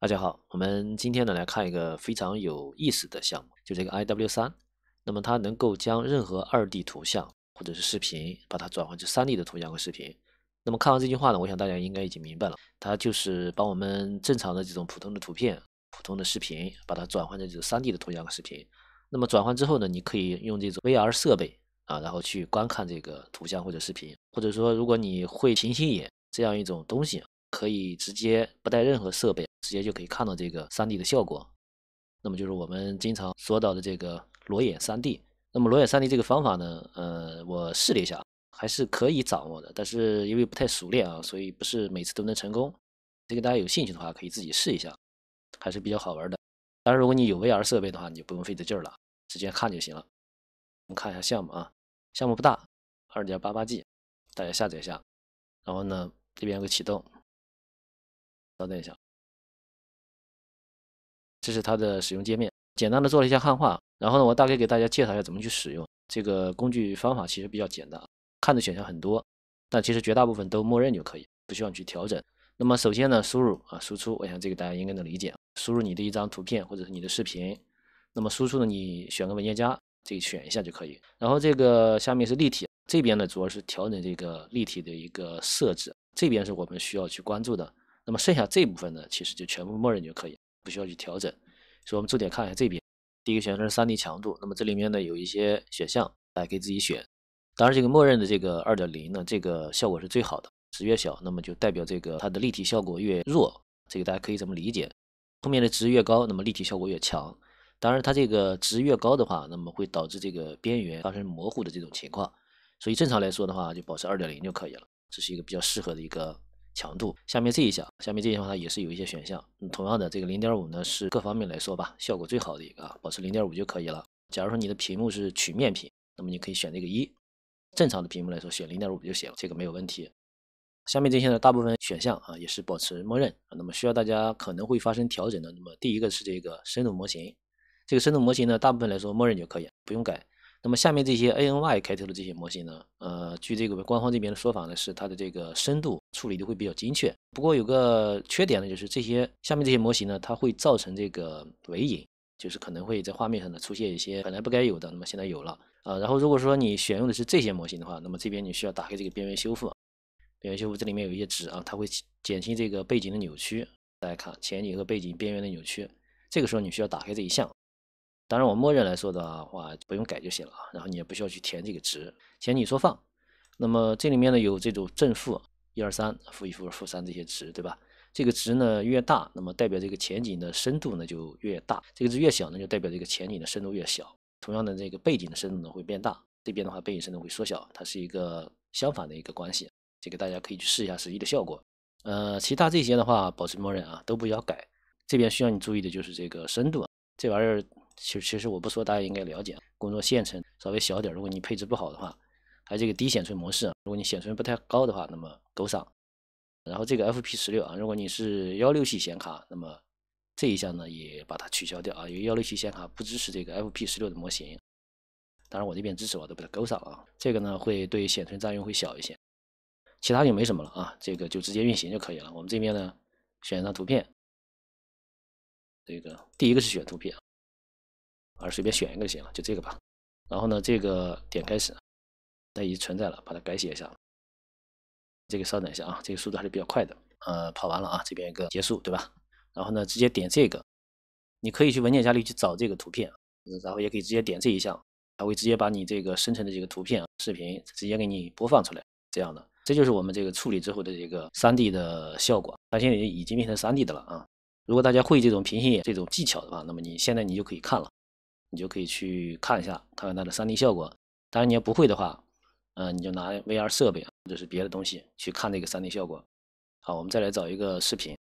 大家好，我们今天呢来看一个非常有意思的项目，就这个 I W 三。那么它能够将任何二 D 图像或者是视频，把它转换成三 D 的图像和视频。那么看完这句话呢，我想大家应该已经明白了，它就是把我们正常的这种普通的图片、普通的视频，把它转换成这种三 D 的图像和视频。那么转换之后呢，你可以用这种 VR 设备啊，然后去观看这个图像或者视频，或者说如果你会平星眼这样一种东西，可以直接不带任何设备。直接就可以看到这个 3D 的效果，那么就是我们经常说到的这个裸眼 3D。那么裸眼 3D 这个方法呢，呃，我试了一下，还是可以掌握的，但是因为不太熟练啊，所以不是每次都能成功。这个大家有兴趣的话可以自己试一下，还是比较好玩的。当然，如果你有 VR 设备的话，你就不用费这劲儿了，直接看就行了。我们看一下项目啊，项目不大，二点八八 G，大家下载一下。然后呢，这边有个启动，稍等一下。这是它的使用界面，简单的做了一下汉化，然后呢，我大概给大家介绍一下怎么去使用这个工具方法，其实比较简单，看的选项很多，但其实绝大部分都默认就可以，不需要你去调整。那么首先呢，输入啊，输出，我想这个大家应该能理解。输入你的一张图片或者是你的视频，那么输出呢，你选个文件夹，这选一下就可以。然后这个下面是立体，这边呢主要是调整这个立体的一个设置，这边是我们需要去关注的。那么剩下这部分呢，其实就全部默认就可以。不需要去调整，所以我们重点看一下这边。第一个选项是三 D 强度，那么这里面呢有一些选项，大家可以自己选。当然，这个默认的这个二点零呢，这个效果是最好的。值越小，那么就代表这个它的立体效果越弱。这个大家可以怎么理解？后面的值越高，那么立体效果越强。当然，它这个值越高的话，那么会导致这个边缘发生模糊的这种情况。所以正常来说的话，就保持二点零就可以了。这是一个比较适合的一个。强度，下面这一项，下面这一项它也是有一些选项。同样的，这个零点五呢，是各方面来说吧，效果最好的一个，保持零点五就可以了。假如说你的屏幕是曲面屏，那么你可以选这个一；正常的屏幕来说，选零点五就行了，这个没有问题。下面这些呢，大部分选项啊，也是保持默认啊。那么需要大家可能会发生调整的，那么第一个是这个深度模型，这个深度模型呢，大部分来说默认就可以，不用改。那么下面这些 A N Y 开头的这些模型呢，呃，据这个官方这边的说法呢，是它的这个深度处理的会比较精确。不过有个缺点呢，就是这些下面这些模型呢，它会造成这个尾影，就是可能会在画面上呢出现一些本来不该有的，那么现在有了。啊，然后如果说你选用的是这些模型的话，那么这边你需要打开这个边缘修复。边缘修复这里面有一些值啊，它会减轻这个背景的扭曲。大家看前景和背景边缘的扭曲，这个时候你需要打开这一项。当然，我默认来说的话，不用改就行了。啊。然后你也不需要去填这个值，前景缩放。那么这里面呢有这种正负一二三，负一、负二、负三这些值，对吧？这个值呢越大，那么代表这个前景的深度呢就越大；这个值越小呢，就代表这个前景的深度越小。同样的，这个背景的深度呢会变大，这边的话背景深度会缩小，它是一个相反的一个关系。这个大家可以去试一下实际的效果。呃，其他这些的话保持默认啊，都不要改。这边需要你注意的就是这个深度，这玩意儿。其实，其实我不说，大家应该了解。工作线程稍微小点，如果你配置不好的话，还有这个低显存模式如果你显存不太高的话，那么勾上。然后这个 FP16 啊，如果你是幺六系显卡，那么这一项呢也把它取消掉啊，因为幺六系显卡不支持这个 FP16 的模型。当然我这边支持，我都把它勾上啊。这个呢会对显存占用会小一些，其他就没什么了啊。这个就直接运行就可以了。我们这边呢选一张图片，这个第一个是选图片。而随便选一个就行了，就这个吧。然后呢，这个点开始，那已经存在了，把它改写一下。这个稍等一下啊，这个速度还是比较快的。呃，跑完了啊，这边一个结束，对吧？然后呢，直接点这个，你可以去文件夹里去找这个图片，然后也可以直接点这一项，它会直接把你这个生成的这个图片、视频直接给你播放出来。这样的，这就是我们这个处理之后的这个三 D 的效果。它现在已经变成三 D 的了啊。如果大家会这种平行眼这种技巧的话，那么你现在你就可以看了。你就可以去看一下，看看它的 3D 效果。当然你要不会的话，嗯，你就拿 VR 设备或者是别的东西去看这个 3D 效果。好，我们再来找一个视频，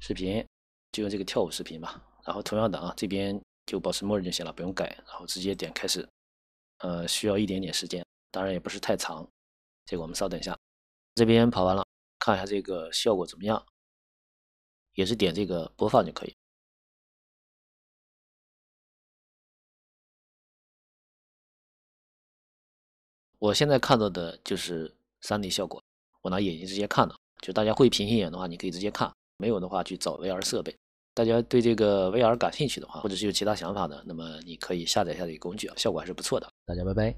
视频就用这个跳舞视频吧。然后同样的啊，这边就保持默认就行了，不用改，然后直接点开始。呃，需要一点点时间，当然也不是太长。这个我们稍等一下，这边跑完了，看一下这个效果怎么样，也是点这个播放就可以。我现在看到的就是 3D 效果，我拿眼睛直接看的。就大家会平行眼的话，你可以直接看；没有的话，去找 VR 设备。大家对这个 VR 感兴趣的话，或者是有其他想法的，那么你可以下载下这个工具啊，效果还是不错的。大家拜拜。